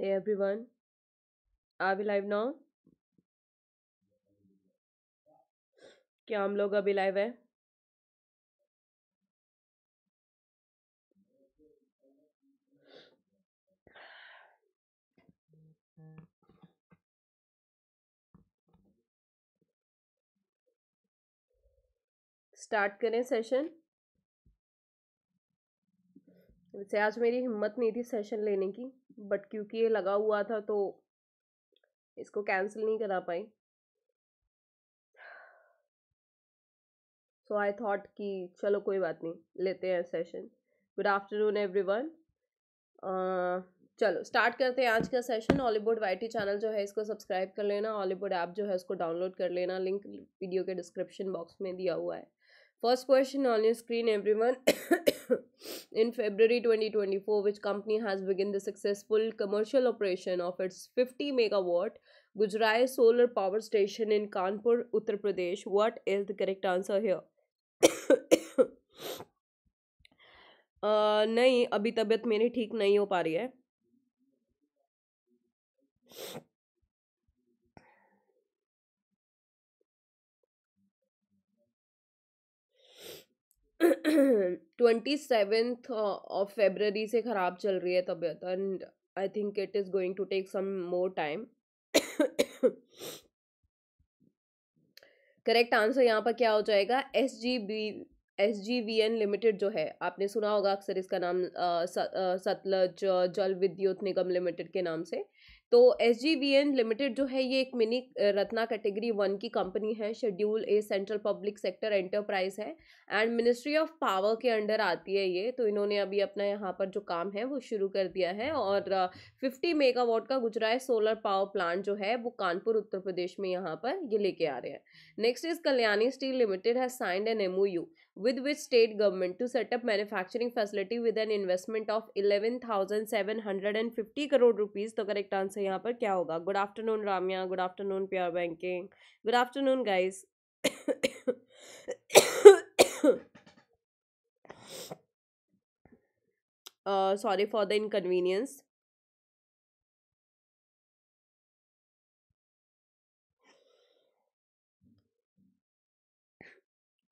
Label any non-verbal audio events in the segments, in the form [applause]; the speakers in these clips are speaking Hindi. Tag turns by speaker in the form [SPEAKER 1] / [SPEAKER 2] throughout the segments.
[SPEAKER 1] Hey everyone, are we live now? क्या हम लोग अभी लाइव है स्टार्ट करें सेशन वैसे आज मेरी हिम्मत नहीं थी सेशन लेने की बट क्योंकि ये लगा हुआ था तो इसको कैंसिल नहीं करा पाई सो आई थॉट कि चलो कोई बात नहीं लेते हैं session good afternoon everyone चलो स्टार्ट करते हैं आज का सेशन हॉलीवुड वाई चैनल जो है इसको सब्सक्राइब कर लेना हॉलीवुड ऐप जो है उसको डाउनलोड कर लेना लिंक वीडियो के डिस्क्रिप्शन बॉक्स में दिया हुआ है first question on your screen everyone in February 2024, which company has begun the successful commercial operation of its 50 megawatt Gujarat solar power station in Kanpur, Uttar Pradesh. What is the correct answer here? नहीं अभी तबीयत मेरी ठीक नहीं हो पा रही है ट्वेंटी सेवेंथ ऑफ फेबररी से ख़राब चल रही है तबीयत and I think it is going to take some more time correct answer यहाँ पर क्या हो जाएगा S G B S G V N limited जो है आपने सुना होगा अक्सर इसका नाम सतलज जल विद्युत निगम लिमिटेड के नाम से तो एस लिमिटेड जो है ये एक मिनी रत्ना कैटेगरी वन की कंपनी है schedule A central public sector enterprise है एंड मिनिस्ट्री ऑफ पावर के अंडर आती है ये तो इन्होंने अभी अपना यहाँ पर जो काम है वो शुरू कर दिया है और फिफ्टी मेगावाट का गुजरात सोलर पावर प्लांट जो है वो कानपुर उत्तर प्रदेश में यहाँ पर ये लेके आ रहे हैं next is Kalyani steel limited है signed an M with which state government to set up manufacturing facility with an investment of 11,750 crore rupees. The correct answer yahan par kya hoga? Good afternoon, Ramya. Good afternoon, PR Banking. Good afternoon, guys. sorry for the inconvenience.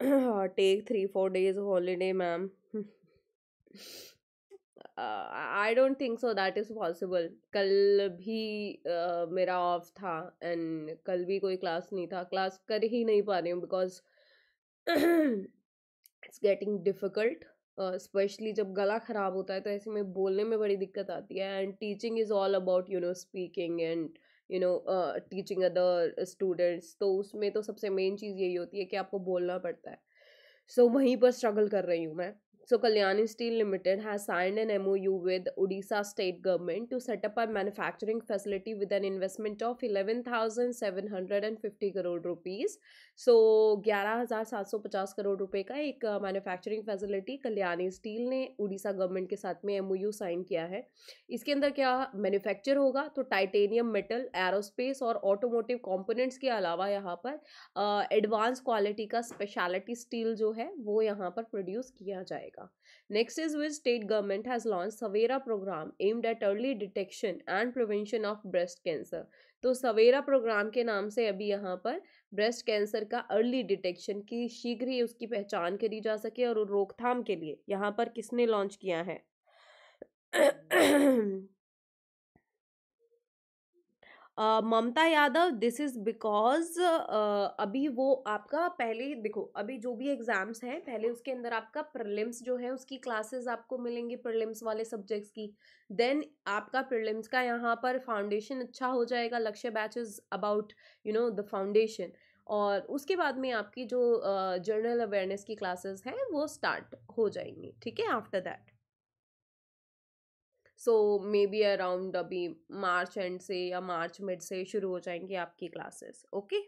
[SPEAKER 1] Take three four days holiday ma'am I don't think so that is possible कल भी uh, मेरा ऑफ था एंड कल भी कोई क्लास नहीं था क्लास कर ही नहीं पा रही हूँ because it's getting difficult especially जब गला ख़राब होता है तो ऐसे में बोलने में बड़ी दिक्कत आती है and teaching is all about you know speaking and you know teaching other students तो उसमें तो सबसे मेन चीज़ यही होती है कि आपको बोलना पड़ता है सो so, वहीं पर स्ट्रगल कर रही हूँ मैं So Kalyani Steel Limited has signed an MOU with Odisha state government to set up a manufacturing facility with an investment of 11,750 crore rupees so so, 11,750 crore रुपए का एक मैन्युफैक्चरिंग फैसिलिटी कल्याणी स्टील ने उड़ीसा गवर्नमेंट के साथ में एमओयू साइन किया है इसके अंदर क्या मैन्युफैक्चर होगा तो टाइटेनियम मेटल एरोस्पेस और ऑटोमोटिव कंपोनेंट्स के अलावा यहाँ पर एडवांस uh, क्वालिटी का स्पेशलिटी स्टील जो है वो यहाँ पर प्रोड्यूस किया जाएगा जाएगा next is which state government has launch Savera program aimed at early detection and prevention of breast cancer तो सवेरा प्रोग्राम के नाम से अभी यहाँ पर ब्रेस्ट कैंसर का अर्ली डिटेक्शन की शीघ्र ही उसकी पहचान करी जा सके और रोकथाम के लिए यहाँ पर किसने लॉन्च किया है Mamata Yadav this is because अभी वो आपका पहले देखो अभी जो भी एग्ज़ाम्स हैं पहले उसके अंदर आपका प्रिलिम्स जो है उसकी क्लासेस आपको मिलेंगी प्रिलिम्स वाले सब्जेक्ट्स की देन आपका प्रिलिम्स का यहाँ पर फाउंडेशन अच्छा हो जाएगा Lakshya batch is about you know the foundation और उसके बाद में आपकी जो जनरल uh, अवेयरनेस की क्लासेस हैं वो स्टार्ट हो जाएंगी ठीक है after that so maybe around अभी मार्च एंड से या मार्च मिड से शुरू हो जाएंगी आपकी classes okay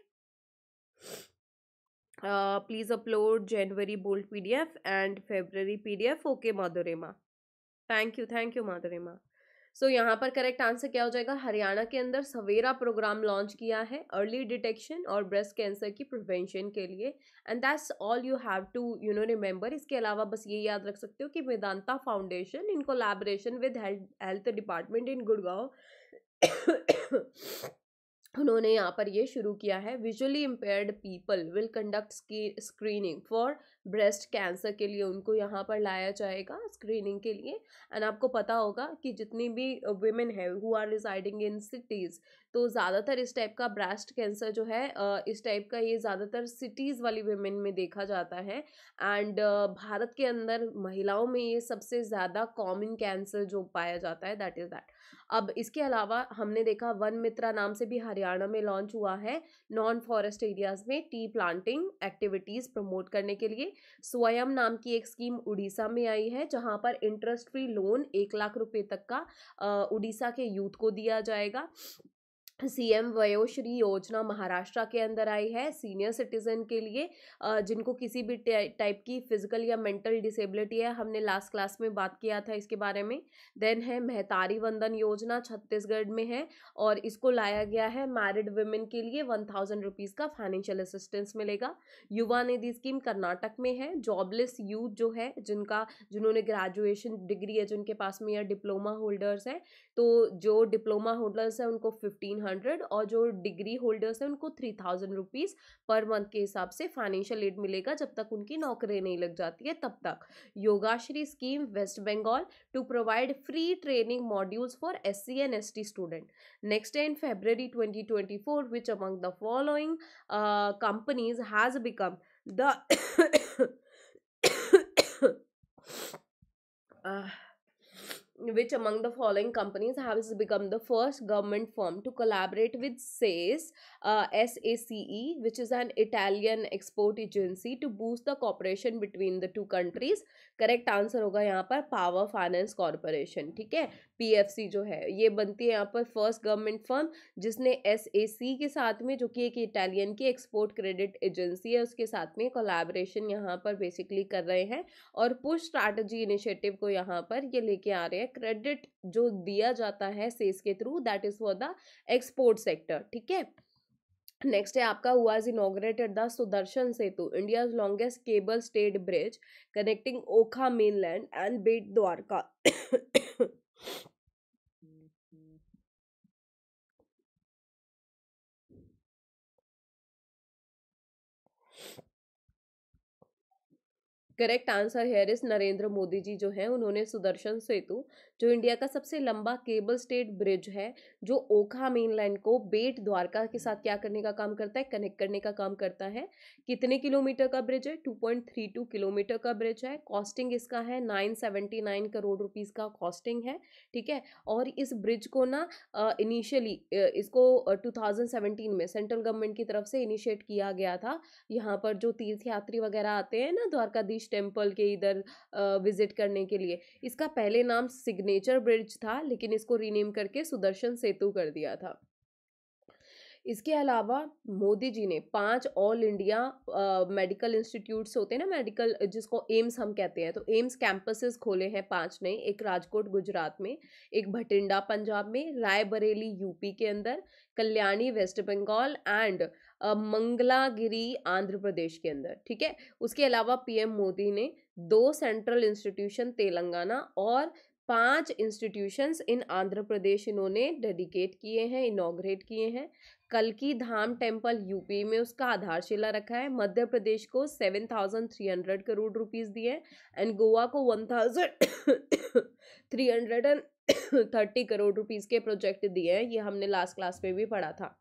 [SPEAKER 1] please upload January bold F and February P D F okay Madhurima thank you thank you Madhurima so so, यहाँ पर करेक्ट आंसर क्या हो जाएगा हरियाणा के अंदर सवेरा प्रोग्राम लॉन्च किया है अर्ली डिटेक्शन और ब्रेस्ट कैंसर की प्रिवेंशन के लिए and that's all you have to you know remember इसके अलावा बस ये याद रख सकते हो कि Vedanta foundation in collaboration with health department in Gurgaon उन्होंने यहाँ पर ये शुरू किया है visually impaired people will conduct screening for breast cancer के लिए उनको यहाँ पर लाया जाएगा स्क्रीनिंग के लिए एंड आपको पता होगा कि जितनी भी वुमेन है who are residing in cities तो ज़्यादातर इस टाइप का ब्रेस्ट कैंसर जो है इस टाइप का ये ज़्यादातर सिटीज़ वाली वेमेन में देखा जाता है एंड भारत के अंदर महिलाओं में ये सबसे ज़्यादा कॉमन कैंसर जो पाया जाता है दैट इज़ दैट अब इसके अलावा हमने देखा वन मित्रा नाम से भी हरियाणा में लॉन्च हुआ है नॉन फॉरेस्ट एरियाज़ में टी प्लांटिंग एक्टिविटीज़ प्रमोट करने के लिए स्वयं नाम की एक स्कीम उड़ीसा में आई है जहाँ पर इंटरेस्ट फ्री लोन एक लाख रुपए तक का उड़ीसा के यूथ को दिया जाएगा सीएम वयोश्री योजना महाराष्ट्र के अंदर आई है सीनियर सिटीजन के लिए जिनको किसी भी टाइप की फिजिकल या मेंटल डिसेबिलिटी है हमने लास्ट क्लास में बात किया था इसके बारे में देन है मेहतारी वंदन योजना छत्तीसगढ़ में है और इसको लाया गया है मैरिड वुमेन के लिए वन थाउजेंड रुपीज़ का फाइनेंशियल असिस्टेंस मिलेगा युवा निधि स्कीम कर्नाटक में है जॉबलेस यूथ जो है जिनका जिन्होंने ग्रेजुएशन डिग्री है जिनके पास में या डिप्लोमा होल्डर्स हैं तो जो डिप्लोमा होल्डर्स हैं उनको फिफ्टीन हंड्रेड और जो डिग्री होल्डर्स हैं उनको three thousand rupees per month के हिसाब से फाइनेंशियल एड मिलेगा जब तक उनकी नौकरी नहीं लग जाती है तब तक Yogashree scheme West Bengal to provide free training modules for S C and S T student next in February twenty twenty four which among the following companies has become the uh, [coughs] [coughs] which among the following companies has become the first government firm to collaborate with SACE, uh, SACE, which is an Italian export agency to boost the cooperation between the two countries. Correct answer होगा यहाँ पर पावर फाइनेंस कॉरपोरेशन ठीक है पीएफसी जो है ये बनती है यहाँ पर फर्स्ट गवर्नमेंट फर्म जिसने एसएसी के साथ में जो कि एक इटालियन की एक्सपोर्ट क्रेडिट एजेंसी है उसके साथ में कोलैबोरेशन यहाँ पर बेसिकली कर रहे हैं और पुश स्ट्रैटेजी इनिशिएटिव को यहाँ पर ये लेके आ रहे हैं क्रेडिट जो दिया जाता है सेस के through that is for the export sector ठीक है नेक्स्ट है आपका was inaugurated the Sudarshan Setu India longest cable stayed bridge connecting Okha mainland and Beyt Dwarka correct answer here is Narendra Modi ji जो हैं उन्होंने सुदर्शन सेतु जो इंडिया का सबसे लंबा केबल स्टेट ब्रिज है जो ओखा मेन लाइन को बेट द्वारका के साथ क्या करने का काम करता है कनेक्ट करने का काम करता है कितने किलोमीटर का ब्रिज है 2.32 किलोमीटर का ब्रिज है कॉस्टिंग इसका है 979 करोड़ रुपीज़ का कॉस्टिंग है ठीक है और इस ब्रिज को ना इनिशियली इसको टू में सेंट्रल गवर्नमेंट की तरफ से इनिशिएट किया गया था यहाँ पर जो तीर्थयात्री वगैरह आते हैं ना द्वारकाधीश टेम्पल के इधर विजिट करने के लिए इसका पहले नाम सिग्नेचर ब्रिज था लेकिन इसको रीनेम करके सुदर्शन सेतु कर दिया था इसके अलावा मोदी जी ने पांच ऑल इंडिया मेडिकल इंस्टीट्यूट्स होते हैं ना मेडिकल जिसको एम्स हम कहते हैं तो एम्स कैंपसेस खोले हैं पांच नए एक राजकोट गुजरात में एक भटिंडा पंजाब में रायबरेली यूपी के अंदर कल्याणी वेस्ट बंगाल एंड मंगलागिरी आंध्र प्रदेश के अंदर ठीक है उसके अलावा पीएम मोदी ने दो सेंट्रल इंस्टीट्यूशन तेलंगाना और पांच इंस्टीट्यूशंस इन आंध्र प्रदेश इन्होंने डेडिकेट किए हैं इनाग्रेट किए हैं कल की धाम टेम्पल यूपी में उसका आधारशिला रखा है मध्य प्रदेश को seven thousand three hundred crore rupees दिए एंड गोवा को one thousand three hundred and thirty crore rupees के प्रोजेक्ट दिए हैं ये हमने लास्ट क्लास में भी पढ़ा था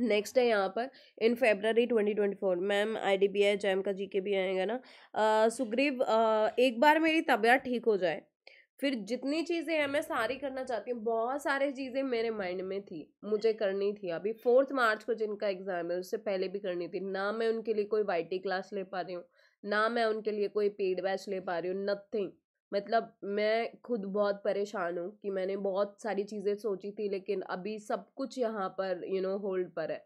[SPEAKER 1] नेक्स्ट है यहाँ पर in February four ma'am I D B I jam का जी के भी आएगा ना आ, सुग्रीव आ, एक बार मेरी तबीयत ठीक हो जाए फिर जितनी चीज़ें हैं मैं सारी करना चाहती हूँ बहुत सारी चीज़ें मेरे माइंड में थी मुझे करनी थी अभी फोर्थ मार्च को जिनका एग्ज़ाम है उससे पहले भी करनी थी ना मैं उनके लिए कोई वाई क्लास ले पा रही हूँ ना मैं उनके लिए कोई पेड बैच ले पा रही हूँ नथिंग मतलब मैं खुद बहुत परेशान हूँ कि मैंने बहुत सारी चीज़ें सोची थी लेकिन अभी सब कुछ यहाँ पर यू नो होल्ड पर है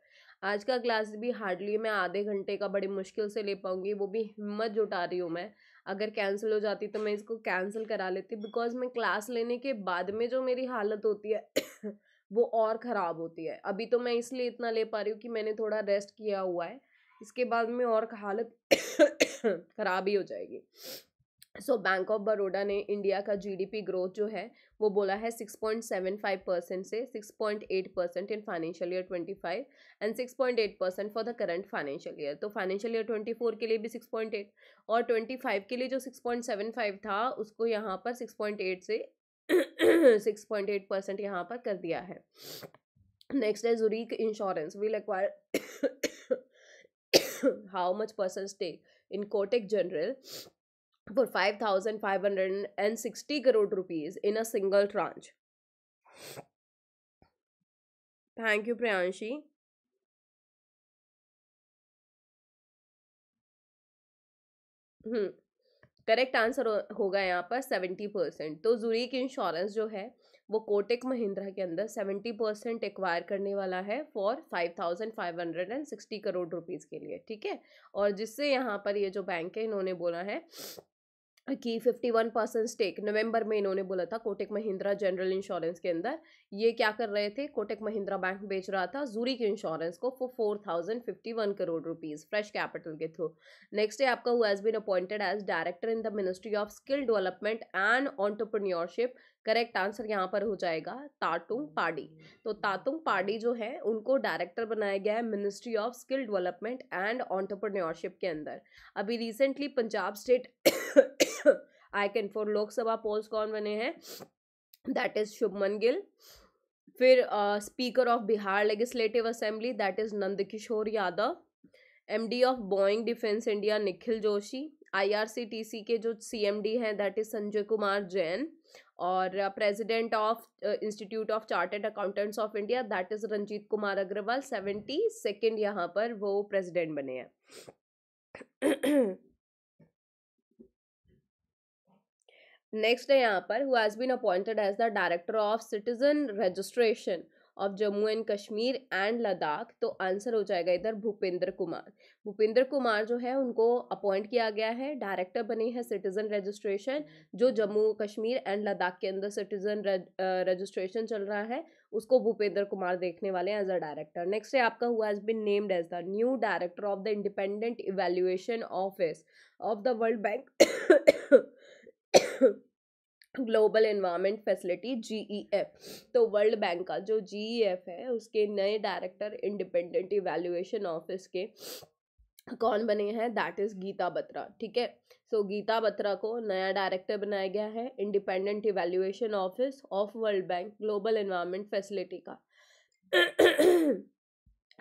[SPEAKER 1] आज का क्लास भी हार्डली मैं आधे घंटे का बड़ी मुश्किल से ले पाऊँगी वो भी हिम्मत जुटा रही हूँ मैं अगर कैंसिल हो जाती तो मैं इसको कैंसिल करा लेती बिकॉज मैं क्लास लेने के बाद में जो मेरी हालत होती है [coughs] वो और ख़राब होती है अभी तो मैं इसलिए इतना ले पा रही हूँ कि मैंने थोड़ा रेस्ट किया हुआ है इसके बाद में और हालत [coughs] ख़राब ही हो जाएगी सो बैंक ऑफ बड़ौदा ने इंडिया का जीडीपी ग्रोथ जो है वो बोला है 6.75 परसेंट से 6.8 percent in financial year 25 and 6.8 percent for the current financial year तो फाइनेंशियल ईयर 24 के लिए भी 6.8 और 25 के लिए जो 6.75 था उसको यहाँ पर 6.8 से 6.8 [clears throat] परसेंट यहाँ पर कर दिया है नेक्स्ट है Zurich insurance will acquire how much percent stake in Kotak general for 5,560 crore rupees in a single tranche. Thank you, Priyanshi. Correct hmm, answer होगा यहाँ पर सेवेंटी परसेंट तो जुरीक इंश्योरेंस जो है वो कोटेक महिंद्रा के अंदर सेवेंटी परसेंट एक्वायर करने वाला है for five thousand five hundred and sixty crore rupees के लिए ठीक है और जिससे यहाँ पर ये जो बैंक है इन्होंने बोला है कि 51 परसेंट स्टेक नवंबर में इन्होंने बोला था कोटक महिंद्रा जनरल इंश्योरेंस के अंदर ये क्या कर रहे थे कोटक महिंद्रा बैंक बेच रहा था जूरी के इंश्योरेंस को for four thousand fifty one crore rupees fresh capital के थ्रू नेक्स्ट डे आपका who has been appointed as director in the ministry of skill development and entrepreneurship correct answer यहाँ पर हो जाएगा तातुंग पाडी तो तातुंग पाडी जो है उनको डायरेक्टर बनाया गया है ministry of skill development and entrepreneurship के अंदर अभी recently Punjab state icon for Lok Sabha polls कौन बने हैं दैट इज शुभमन गिल फिर speaker of Bihar legislative assembly that is Nand Kishore Yadav M D of Boeing defence India Nikhil Joshi I R C T C के जो सी एम डी हैं दैट इज संजय कुमार जैन और president of institute of chartered accountants of India that is Ranjit Kumar Agarwal seventy second यहाँ पर वो प्रेजिडेंट बने हैं नेक्स्ट है यहाँ पर who has been appointed as the director of citizen registration of Jammu and Kashmir and Ladakh तो आंसर हो जाएगा इधर भूपेंद्र कुमार भूपेंद्र कुमार जो है उनको अपॉइंट किया गया है डायरेक्टर बने हैं सिटीजन रजिस्ट्रेशन जो जम्मू कश्मीर एंड लद्दाख के अंदर सिटीजन रजिस्ट्रेशन चल रहा है उसको भूपेंद्र कुमार देखने वाले हैं एज अ डायरेक्टर नेक्स्ट है आपका who has been named as the new director of the independent evaluation office of the world bank global environment facility G e तो वर्ल्ड बैंक का जो जी e है उसके नए डायरेक्टर इंडिपेंडेंट इवेल्युएशन ऑफिस के कौन बने हैं दैट इज़ गीता बत्रा ठीक है सो गीता बत्रा को नया डायरेक्टर बनाया गया है independent evaluation office of world bank global environment facility का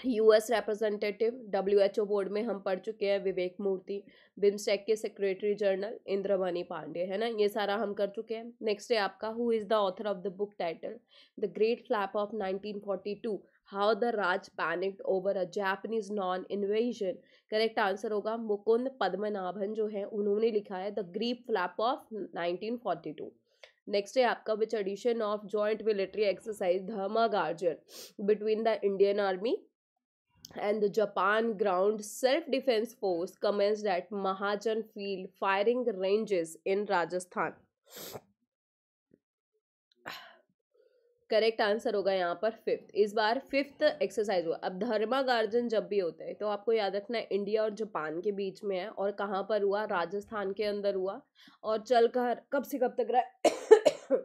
[SPEAKER 1] यूएस रिप्रेजेंटेटिव डब्ल्यूएचओ बोर्ड में हम पढ़ चुके हैं विवेक मूर्ति बिम्स्टेक के सेक्रेटरी जनरल इंद्रवानी पांडे है ना ये सारा हम कर चुके हैं नेक्स्ट है आपका who is the author of the book title the great flap of 1942 how the Raj panicked over a Japanese non invasion correct answer होगा मुकुंद पद्मनाभन जो है उन्होंने लिखा है the grip flap of two next है आपका which edition of joint military exercise Dharma guardian between the Indian army and the Japan ground self-defense force commenced at Mahajan Field firing ranges in Rajasthan. Correct answer होगा यहाँ पर फिफ्थ इस बार फिफ्थ एक्सरसाइज हुआ अब धर्मा गार्जन जब भी होते हैं तो आपको याद रखना है इंडिया और जापान के बीच में है और कहाँ पर हुआ राजस्थान के अंदर हुआ और चल कर कब से कब तक रहा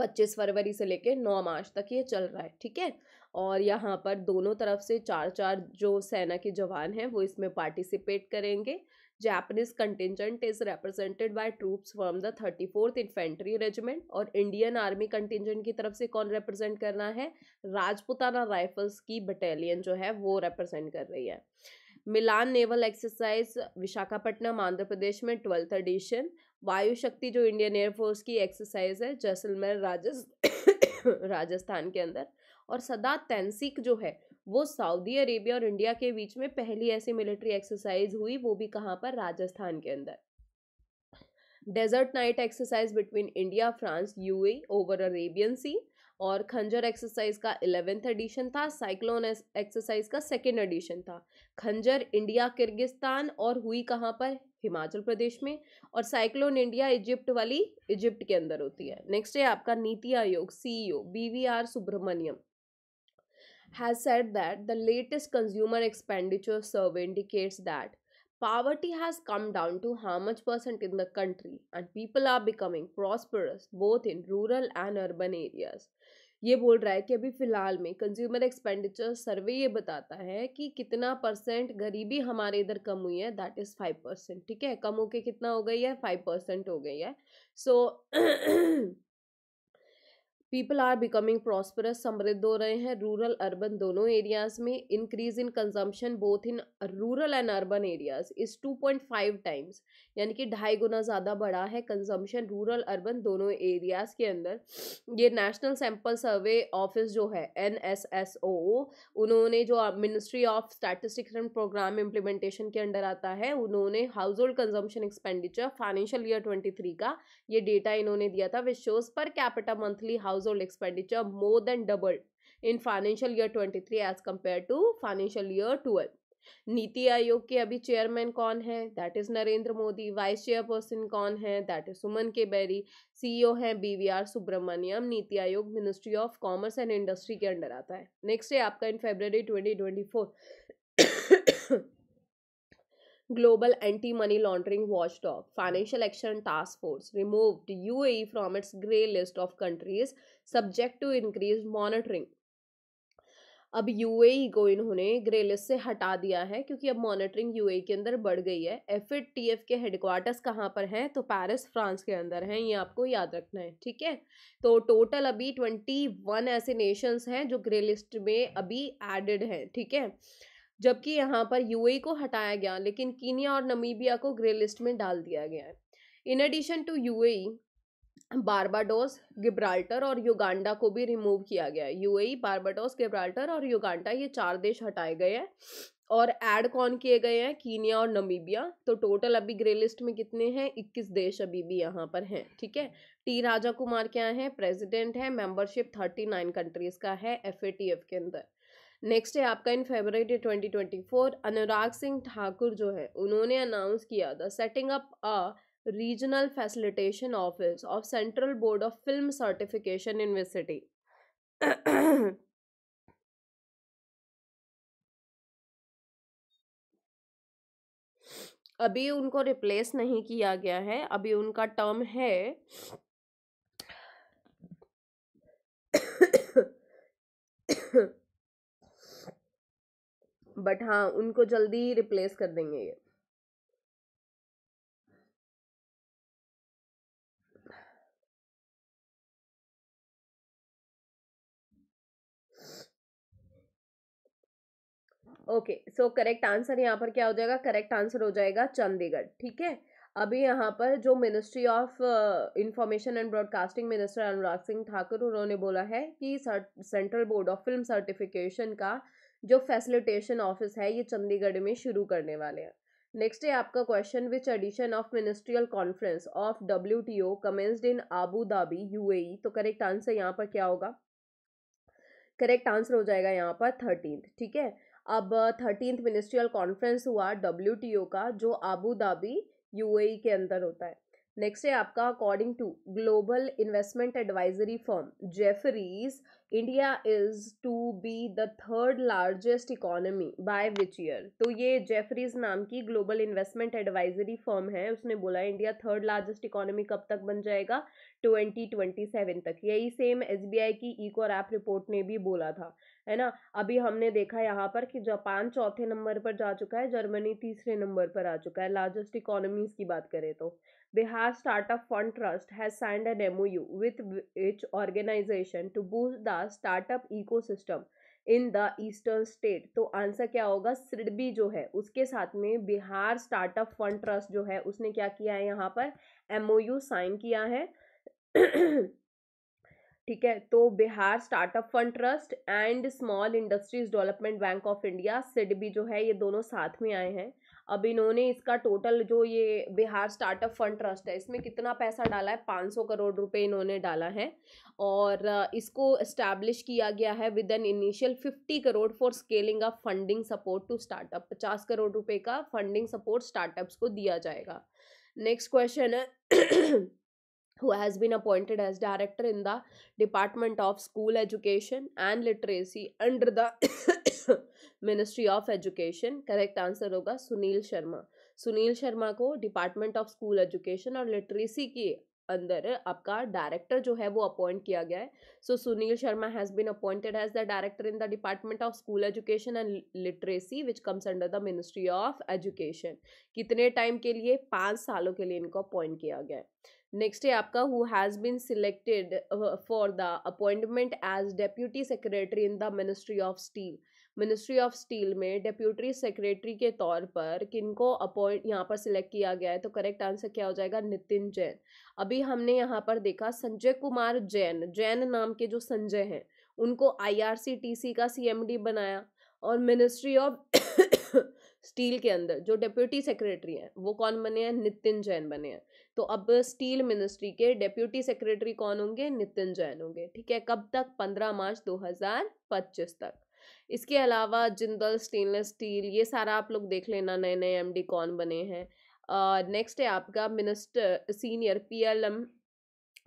[SPEAKER 1] पच्चीस फरवरी से लेकर नौ मार्च तक ये चल रहा है ठीक है और यहाँ पर दोनों तरफ से चार चार जो सेना के जवान हैं वो इसमें पार्टिसिपेट करेंगे Japanese contingent is represented by troops from the thirty fourth infantry regiment और इंडियन आर्मी कंटिजेंट की तरफ से कौन रिप्रेजेंट करना है राजपुताना राइफल्स की बटालियन जो है वो रिप्रेजेंट कर रही है मिलान नेवल एक्सरसाइज विशाखापट्टनम आंध्र प्रदेश में ट्वेल्थ एडिशन वायु शक्ति जो इंडियन एयरफोर्स की एक्सरसाइज है जैसलमेर राजस्थ [coughs] राजस्थान के अंदर और सदा तैनसिक जो है वो सऊदी अरेबिया और इंडिया के बीच में पहली ऐसी मिलिट्री एक्सरसाइज हुई वो भी कहाँ पर राजस्थान के अंदर desert knight exercise between India France U over Arabian sea और खंजर एक्सरसाइज का इलेवेंथ एडिशन था साइक्लोन एक्सरसाइज का सेकेंड एडिशन था खंजर इंडिया किर्गिस्तान और हुई कहाँ पर हिमाचल प्रदेश में और साइक्लोन इंडिया इजिप्ट वाली इजिप्ट के अंदर होती है नेक्स्ट है आपका NITI Aayog CEO BVR e Subrahmanyam has said that the latest consumer expenditure survey indicates that poverty has come down to how much percent in the country and people are becoming prosperous both in rural and urban areas ये बोल रहा है कि अभी फ़िलहाल में कंज्यूमर एक्सपेंडिचर सर्वे ये बताता है कि कितना परसेंट गरीबी हमारे इधर कम हुई है दैट इज़ फाइव परसेंट ठीक है कम होके कितना हो गई है फाइव परसेंट हो गई है so so, people are becoming prosperous समृद्ध हो रहे हैं रूरल अर्बन दोनों एरियाज में increase in consumption both in rural and urban areas is 2.5 times यानी कि ढाई गुना ज़्यादा बढ़ा है कंजम्पशन रूरल अर्बन दोनों एरियाज के अंदर ये नेशनल सैंपल सर्वे ऑफिस जो है एन एस एस ओ उन्होंने जो ministry of statistics and program implementation के अंडर आता है उन्होंने household consumption expenditure financial year twenty का ये डेटा इन्होंने दिया था which shows per capita monthly house household expenditure more than doubled in financial year 23 as compared to financial year 12. नीति आयोग के अभी चेयरमैन कौन है that is Narendra Modi vice chairperson कौन है that is Suman K Bery CEO हैं BVR Subrahmanyam NITI Aayog ministry of commerce and industry के अंडर आता है नेक्स्ट है आपका in twenty twenty four money laundering watch Laundering financial action task force Force, U A from its grey list of countries subject to increase monitoring अब यूएई e को इन्होंने ग्रे लिस्ट से हटा दिया है क्योंकि अब मॉनिटरिंग यूएई e के अंदर बढ़ गई है एफ टी एफ के हेडक्वार्टर्स कहाँ पर हैं तो पेरिस फ्रांस के अंदर हैं ये आपको याद रखना है ठीक है तो टोटल अभी ट्वेंटी वन ऐसे नेशंस हैं जो ग्रे लिस्ट में अभी एडेड हैं ठीक है थीके? जबकि यहाँ पर यूएई को हटाया गया लेकिन कीनिया और नमीबिया को ग्रे लिस्ट में डाल दिया गया है in addition to UAE Barbados Gibraltar और युगांडा को भी रिमूव किया गया है यूएई बारबाडोस गिब्राल्टर और युगांडा ये चार देश हटाए गए हैं और ऐड कौन किए गए हैं कीनिया और नमीबिया तो टोटल अभी ग्रे लिस्ट में कितने हैं इक्कीस देश अभी भी यहाँ पर हैं ठीक है टी राजा कुमार क्या है प्रेसिडेंट है मेंबरशिप थर्टी नाइन कंट्रीज का है एफ के अंदर नेक्स्ट है आपका इन फेबररी 2024 अनुराग सिंह ठाकुर जो है उन्होंने अनाउंस किया the setting up a regional facilitation office of central board of film certification university अभी उनको रिप्लेस नहीं किया गया है अभी उनका टर्म है बट हाँ उनको जल्दी रिप्लेस कर देंगे ये ओके सो करेक्ट आंसर यहाँ पर क्या हो जाएगा करेक्ट आंसर हो जाएगा चंडीगढ़ ठीक है अभी यहाँ पर जो ministry of information and broadcasting minister Anurag Singh Thakur उन्होंने बोला है कि central board of film certification का जो फैसिलिटेशन ऑफिस है ये चंडीगढ़ में शुरू करने वाले हैं नेक्स्ट है आपका question which edition of ministerial conference of W T O commenced in Abu Dhabi a correct answer यहाँ पर क्या होगा करेक्ट आंसर हो जाएगा यहाँ पर थर्टीन ठीक है अब थर्टीन मिनिस्ट्रियल कॉन्फ्रेंस हुआ डब्ल्यू टी ओ का जो आबू धाबी यू के अंदर होता है नेक्स्ट है आपका according to global investment advisory firm Jefferies India is to be the third largest economy by which year तो ये जेफरीज नाम की ग्लोबल इन्वेस्टमेंट एडवाइजरी फर्म है उसने बोला इंडिया थर्ड लार्जेस्ट इकोनॉमी कब तक बन जाएगा ट्वेंटी ट्वेंटी सेवन तक यही सेम एस बी आई की ई कोर ऐप रिपोर्ट ने भी बोला था है ना अभी हमने देखा यहाँ पर कि जापान चौथे नंबर पर जा चुका है जर्मनी तीसरे नंबर पर आ चुका है लार्जेस्ट इकोनॉमीज की बात करें तो Bihar Startup Fund Trust has signed an MOU with its organization to boost the startup ecosystem in the eastern state तो आंसर क्या होगा सिडबी जो है उसके साथ में बिहार स्टार्टअप फंड ट्रस्ट जो है उसने क्या किया है यहाँ पर एमओयू साइन किया है ठीक है तो Bihar startup fund trust and small industries development bank of India सिड भी जो है ये दोनों साथ में आए हैं अब इन्होंने इसका टोटल जो ये बिहार स्टार्टअप फंड ट्रस्ट है इसमें कितना पैसा डाला है 500 करोड़ रुपए इन्होंने डाला है और इसको इस्टेब्लिश किया गया है with an initial 50 crore for scaling of funding support to startup 50 crore रुपए का फंडिंग सपोर्ट स्टार्टअप्स को दिया जाएगा नेक्स्ट क्वेश्चन है who has been appointed as director in the Department of School Education and Literacy under the Ministry of Education. correct answer hoga sunil sharma Sunil Sharma को डिपार्टमेंट ऑफ स्कूल एजुकेशन और लिटरेसी की अंदर आपका डायरेक्टर जो है वो अपॉइंट किया गया है so Sunil Sharma has been appointed as the director in the department of school education and literacy which comes under the ministry of education कितने टाइम के लिए पाँच सालों के लिए इनको अपॉइंट किया गया है नेक्स्ट है आपका who has been selected for the appointment as deputy secretary in the ministry of steel ministry of steel में डिप्यूटरी सेक्रेटरी के तौर पर किनको अपॉइंट यहाँ पर सिलेक्ट किया गया है तो करेक्ट आंसर क्या हो जाएगा नितिन जैन अभी हमने यहाँ पर देखा संजय कुमार जैन जैन नाम के जो संजय हैं उनको आईआरसीटीसी का सीएमडी बनाया और मिनिस्ट्री ऑफ स्टील के अंदर जो डिप्यूटी सेक्रेटरी हैं वो कौन बने हैं नितिन जैन बने हैं तो अब स्टील मिनिस्ट्री के डिप्यूटी सेक्रेटरी कौन होंगे नितिन जैन होंगे ठीक है कब तक पंद्रह मार्च दो हजार पच्चीस तक इसके अलावा जिंदल स्टेनलेस स्टील ये सारा आप लोग देख लेना नए नए एम डी कौन बने हैं नेक्स्ट है आपका minister senior P L M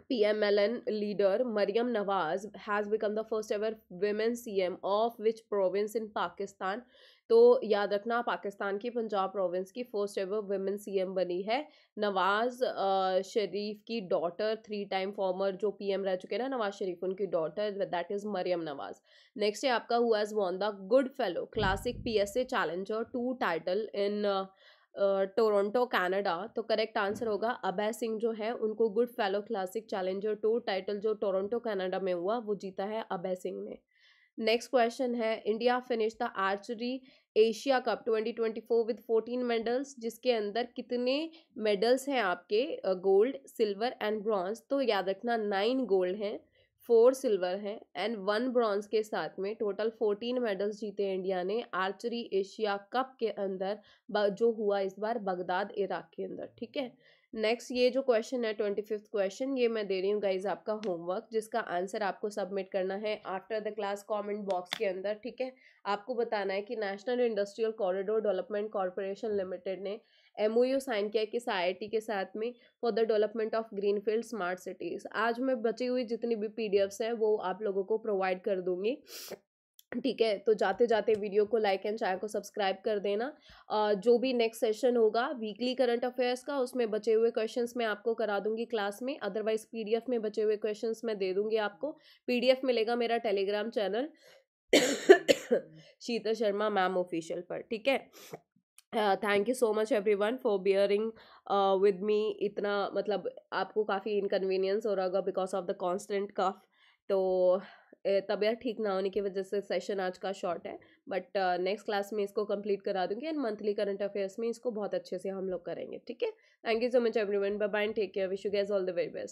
[SPEAKER 1] P M L N leader Maryam Nawaz has become the first ever women C M of which province in Pakistan तो याद रखना पाकिस्तान की पंजाब प्रोविंस की फर्स्ट एवर सी एम बनी है नवाज शरीफ की डॉटर थ्री टाइम फॉर्मर जो पीएम रह चुके ना नवाज शरीफ उनकी daughter that is Maryam Nawaz next है आपका who has won the good fellow classic P S A challenger tour title in Toronto Canada तो करेक्ट आंसर होगा अभय सिंह जो है उनको good fellow classic challenger tour title जो टोरंटो कनाडा में हुआ वो जीता है अभय सिंह ने नेक्स्ट क्वेश्चन है India finish the archery Asia cup 2024 with fourteen medals जिसके अंदर कितने मेडल्स हैं आपके गोल्ड सिल्वर एंड ब्रॉन्ज तो याद रखना नाइन गोल्ड हैं फोर सिल्वर हैं एंड वन ब्रॉन्ज के साथ में टोटल फोर्टीन मेडल्स जीते इंडिया ने आर्चरी एशिया कप के अंदर जो हुआ इस बार बगदाद इराक के अंदर ठीक है नेक्स्ट ये जो क्वेश्चन है ट्वेंटी फिफ्थ क्वेश्चन ये मैं दे रही हूँ गाइज आपका होमवर्क जिसका आंसर आपको सबमिट करना है after the class comment box के अंदर ठीक है आपको बताना है कि national industrial corridor development corporation limited ने एम साइन किया किस आई के साथ में for the development of green smart cities आज मैं बची हुई जितनी भी पी हैं वो आप लोगों को प्रोवाइड कर दूँगी ठीक है तो जाते जाते वीडियो को लाइक एंड चैनल को सब्सक्राइब कर देना जो भी नेक्स्ट सेशन होगा वीकली करंट अफेयर्स का उसमें बचे हुए क्वेश्चंस मैं आपको करा दूंगी क्लास में अदरवाइज पीडीएफ में बचे हुए क्वेश्चंस मैं दे दूंगी आपको पीडीएफ मिलेगा मेरा Telegram channel Sheetal Sharma ma'am official पर ठीक है thank you so much everyone for bearing with me इतना मतलब आपको काफ़ी इनकन्वीनियंस हो रहा होगा because of the constant cough तो तबीयत ठीक ना होने की वजह से सेशन आज का शॉर्ट है बट नेक्स्ट क्लास में इसको कंप्लीट करा दूंगी एंड मंथली करंट अफेयर्स में इसको बहुत अच्छे से हम लोग करेंगे ठीक है thank you so much everyone bye bye take care wish you guys all the very best